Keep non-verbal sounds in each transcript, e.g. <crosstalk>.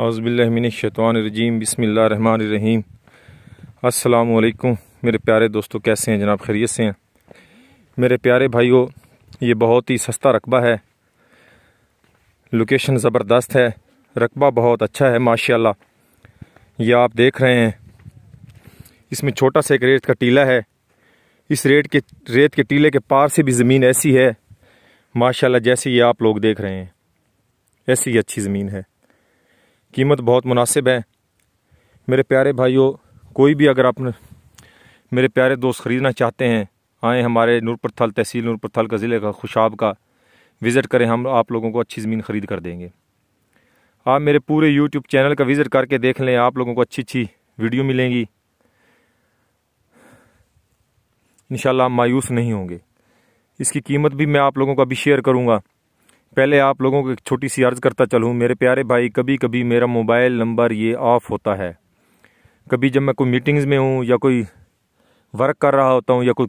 अज़बिल्लिनशैतवानरजीम बसमीम असलम मेरे प्यारे दोस्तों कैसे हैं जनाब खैरियत से हैं मेरे प्यारे भाइयों ये बहुत ही सस्ता रकबा है लोकेशन ज़बरदस्त है रकबा बहुत अच्छा है माशाल्लाह ये आप देख रहे हैं इसमें छोटा सा एक रेत का टीला है इस रेत के रेत के टीले के पार से भी ज़मीन ऐसी है माशाल्लाह जैसे ये आप लोग देख रहे हैं ऐसी अच्छी ज़मीन है कीमत बहुत मुनासिब है मेरे प्यारे भाइयों कोई भी अगर आप मेरे प्यारे दोस्त ख़रीदना चाहते हैं आएँ हमारे नूरपुरथल तहसील नूरपुरथल का ज़िले का खुशाब का विज़िट करें हम आप लोगों को अच्छी ज़मीन ख़रीद कर देंगे आप मेरे पूरे यूट्यूब चैनल का विज़िट करके देख लें आप लोगों को अच्छी अच्छी वीडियो मिलेंगी इन आप मायूस नहीं होंगे इसकी कीमत भी मैं आप लोगों को अभी शेयर करूँगा पहले आप लोगों को एक छोटी सी अर्ज़ करता चलूँ मेरे प्यारे भाई कभी कभी मेरा मोबाइल नंबर ये ऑफ़ होता है कभी जब मैं कोई मीटिंग्स में हूँ या कोई वर्क कर रहा होता हूँ या कोई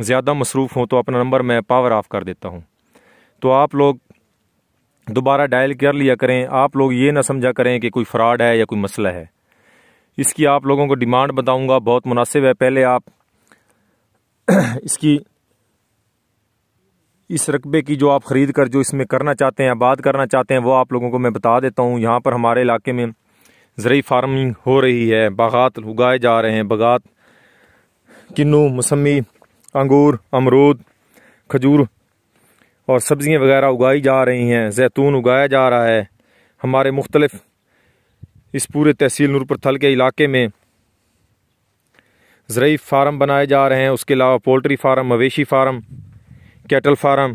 ज़्यादा मसरूफ़ हूँ तो अपना नंबर मैं पावर ऑफ़ कर देता हूँ तो आप लोग दोबारा डायल कर लिया करें आप लोग ये ना समझा करें कि कोई फ़्रॉड है या कोई मसला है इसकी आप लोगों को डिमांड बताऊँगा बहुत मुनासिब है पहले आप <clears throat> इसकी इस रकबे की जो आप ख़रीद कर जो इसमें करना चाहते हैं आबाद करना चाहते हैं वो आप लोगों को मैं बता देता हूँ यहाँ पर हमारे इलाके में ज़रूरी फार्मिंग हो रही है बागात उगाए जा रहे हैं बागात किन्नू मौसमी अंगूर अमरूद खजूर और सब्ज़ियाँ वगैरह उगाई जा रही हैं जैतून उगाया जा रहा है हमारे मुख्तलफ़ इस पूरे तहसील नूरपुर थल के इलाके में ज़रूरी फार्म बनाए जा रहे हैं उसके अलावा पोल्ट्री फार्म मवेशी फार्म कैटल फार्म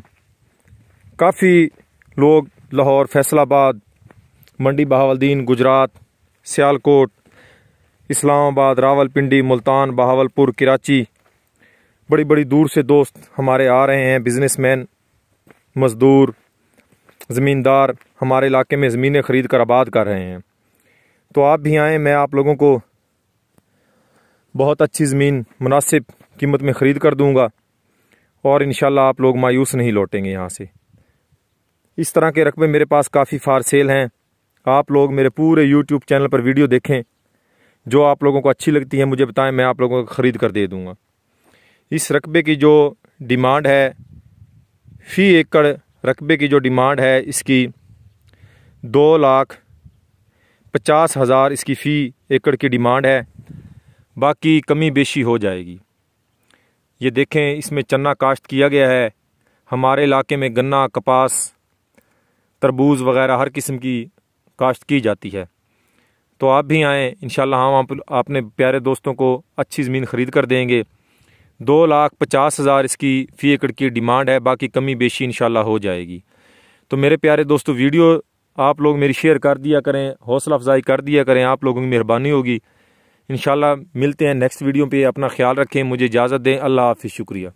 काफ़ी लोग लाहौर फैसलाबाद मंडी बहावलदीन गुजरात सियालकोट इस्लामाबाद रावलपिंडी मुल्तान बहावलपुर कराची बड़ी बड़ी दूर से दोस्त हमारे आ रहे हैं बिजनेसमैन मज़दूर ज़मींदार हमारे इलाके में ज़मीनें ख़रीद कर आबाद कर रहे हैं तो आप भी आएँ मैं आप लोगों को बहुत अच्छी ज़मीन मुनासिब कीमत में ख़रीद कर दूँगा और इन आप लोग मायूस नहीं लौटेंगे यहाँ से इस तरह के रकबे मेरे पास काफ़ी फार सेल हैं आप लोग मेरे पूरे यूट्यूब चैनल पर वीडियो देखें जो आप लोगों को अच्छी लगती है मुझे बताएं मैं आप लोगों को ख़रीद कर दे दूँगा इस रकबे की जो डिमांड है फ़ी एकड़ रकबे की जो डिमांड है इसकी दो लाख पचास हज़ार इसकी फ़ी एकड़ की डिमांड है बाकी कमी बेशी हो जाएगी ये देखें इसमें चना काश्त किया गया है हमारे इलाके में गन्ना कपास तरबूज वगैरह हर किस्म की काश्त की जाती है तो आप भी आएँ इन हम आप, अपने प्यारे दोस्तों को अच्छी ज़मीन ख़रीद कर देंगे दो लाख पचास हज़ार इसकी फ़ी एकड़ की डिमांड है बाकी कमी बेशी इन हो जाएगी तो मेरे प्यारे दोस्तों वीडियो आप लोग मेरी शेयर कर दिया करें हौसला अफजाई कर दिया करें आप लोगों की मेहरबानी होगी इनशाला मिलते हैं नेक्स्ट वीडियो पे अपना ख्याल रखें मुझे इजाज़त दें अल्लाह हाफि शुक्रिया